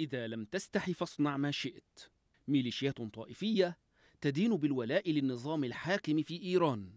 إذا لم تستح فاصنع ما شئت ميليشيات طائفية تدين بالولاء للنظام الحاكم في إيران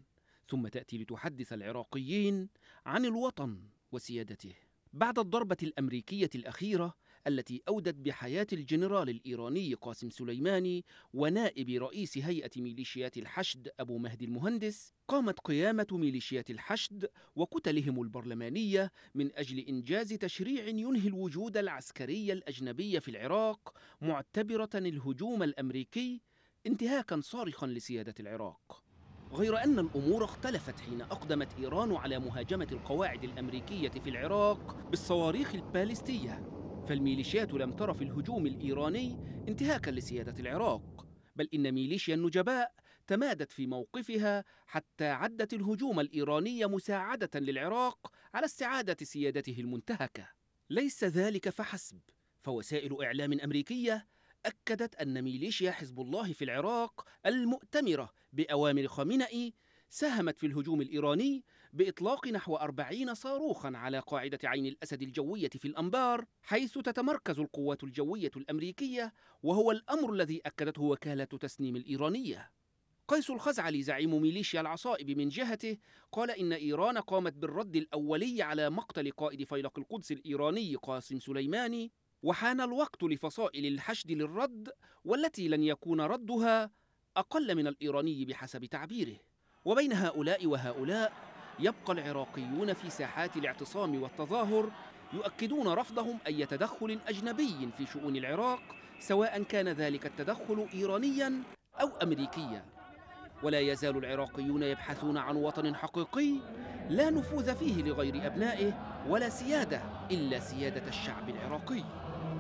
ثم تأتي لتحدث العراقيين عن الوطن وسيادته بعد الضربة الأمريكية الأخيرة التي أودت بحياة الجنرال الإيراني قاسم سليماني ونائب رئيس هيئة ميليشيات الحشد أبو مهدي المهندس قامت قيامة ميليشيات الحشد وكتلهم البرلمانية من أجل إنجاز تشريع ينهي الوجود العسكري الأجنبي في العراق معتبرة الهجوم الأمريكي انتهاكا صارخا لسيادة العراق غير أن الأمور اختلفت حين أقدمت إيران على مهاجمة القواعد الأمريكية في العراق بالصواريخ البالستية فالميليشيات لم تر في الهجوم الإيراني انتهاكا لسيادة العراق بل إن ميليشيا النجباء تمادت في موقفها حتى عدت الهجوم الإيراني مساعدة للعراق على استعادة سيادته المنتهكة ليس ذلك فحسب فوسائل إعلام أمريكية أكدت أن ميليشيا حزب الله في العراق المؤتمرة بأوامر خامنئي ساهمت في الهجوم الإيراني بإطلاق نحو أربعين صاروخا على قاعدة عين الأسد الجوية في الأنبار حيث تتمركز القوات الجوية الأمريكية وهو الأمر الذي أكدته وكالة تسنيم الإيرانية قيس الخزعلي زعيم ميليشيا العصائب من جهته قال إن إيران قامت بالرد الأولي على مقتل قائد فيلق القدس الإيراني قاسم سليماني وحان الوقت لفصائل الحشد للرد والتي لن يكون ردها أقل من الإيراني بحسب تعبيره وبين هؤلاء وهؤلاء يبقى العراقيون في ساحات الاعتصام والتظاهر يؤكدون رفضهم أي تدخل أجنبي في شؤون العراق سواء كان ذلك التدخل إيرانيا أو أمريكيا ولا يزال العراقيون يبحثون عن وطن حقيقي لا نفوذ فيه لغير أبنائه ولا سيادة إلا سيادة الشعب العراقي